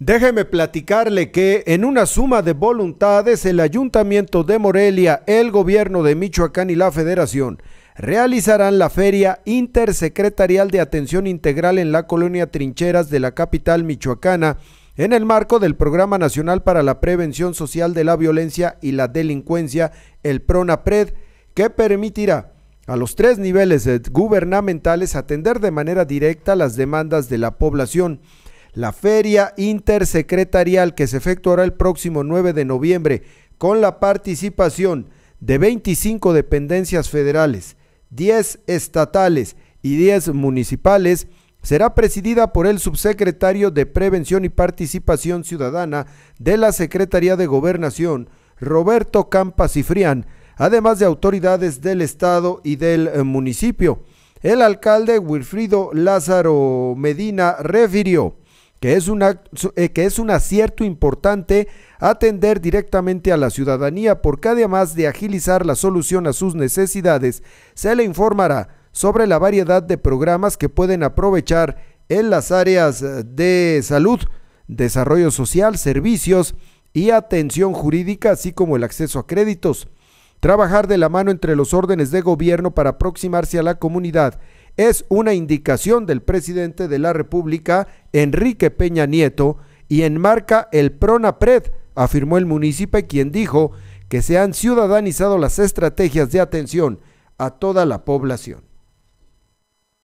Déjeme platicarle que en una suma de voluntades el Ayuntamiento de Morelia, el Gobierno de Michoacán y la Federación realizarán la Feria Intersecretarial de Atención Integral en la Colonia Trincheras de la capital michoacana en el marco del Programa Nacional para la Prevención Social de la Violencia y la Delincuencia, el PRONAPRED, que permitirá a los tres niveles eh, gubernamentales atender de manera directa las demandas de la población la feria intersecretarial que se efectuará el próximo 9 de noviembre con la participación de 25 dependencias federales, 10 estatales y 10 municipales, será presidida por el subsecretario de Prevención y Participación Ciudadana de la Secretaría de Gobernación, Roberto Campa Cifrián, además de autoridades del Estado y del eh, municipio. El alcalde Wilfrido Lázaro Medina refirió que es, eh, que es un acierto importante atender directamente a la ciudadanía porque además de agilizar la solución a sus necesidades, se le informará sobre la variedad de programas que pueden aprovechar en las áreas eh, de salud, desarrollo social, servicios y atención jurídica, así como el acceso a créditos. Trabajar de la mano entre los órdenes de gobierno para aproximarse a la comunidad es una indicación del presidente de la República, Enrique Peña Nieto, y enmarca el PRONAPRED, afirmó el municipio, quien dijo que se han ciudadanizado las estrategias de atención a toda la población.